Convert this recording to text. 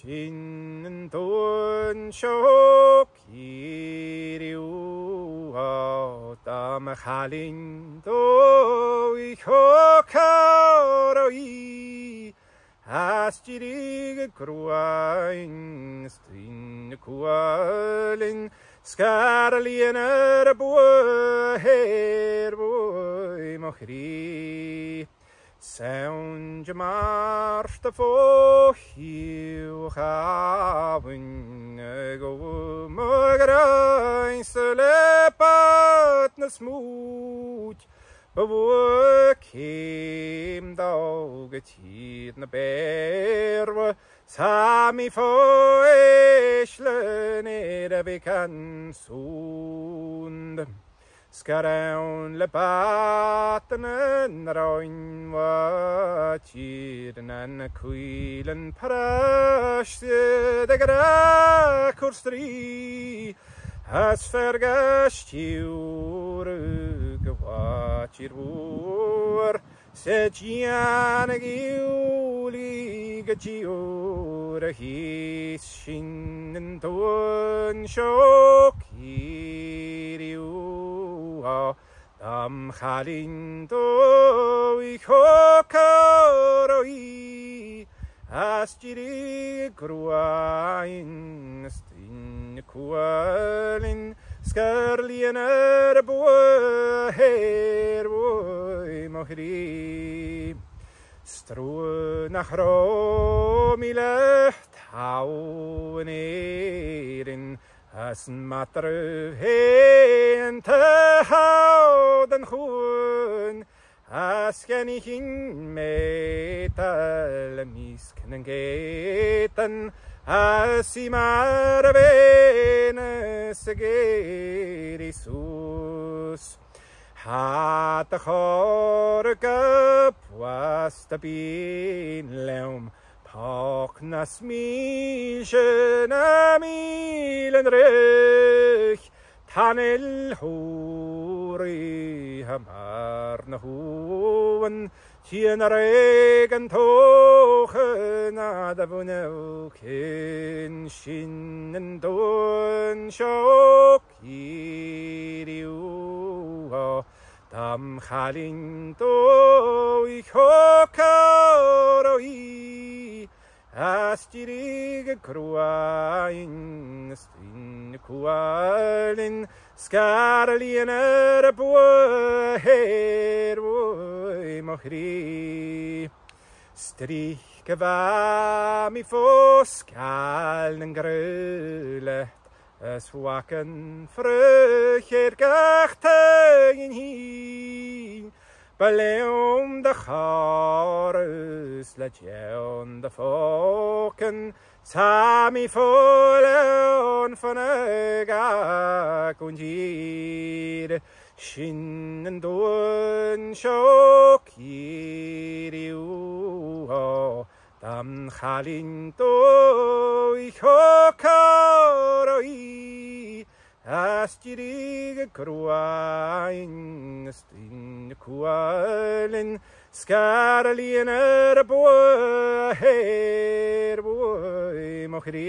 신돈 쇼키리우어 담할린도 이효카로이 아스지리그 그루아인 스트인 쿠알인 스카르리에너 부헤르부이 모히리 Sound your march to foe here having a go magra slepat na smooch Bewoek him dog Sami fo eschlen er bekan sund. Scarown le batten yn yr oen wa tîrn yn y parash sydd ag yr ac o'r stri As gwa ti'r bwr Sed gian ag iwli gydiwr y hys ha nam charin do i chokaro i gruain stin kualin skarlien er bo her voi mohri strå nach rom i left hau nerin As matter in the house and hoon, as can he metal misk and gaten, as he marvain as a gay the hork up was the bean loom. Pak nas mishen amilen rech tanel hori hamar nahuen tien regen tochen adavuneu kin shinnen dun shok yiriu dam chalin doi ag croáin strin cuálin scarlíon ar a buhéir bhoi mochrí. Strich gyfa mi ffos gael yn gryleth Yswag yn ffrych i'r gach tegin hi بليوم دخارس لجيون دفوكن سامي فولون فنقا كنجير شنن دون شوك يريوها دم خالين دوي خوكا a kruaing sting kualin skarlien er boer her boer mochri.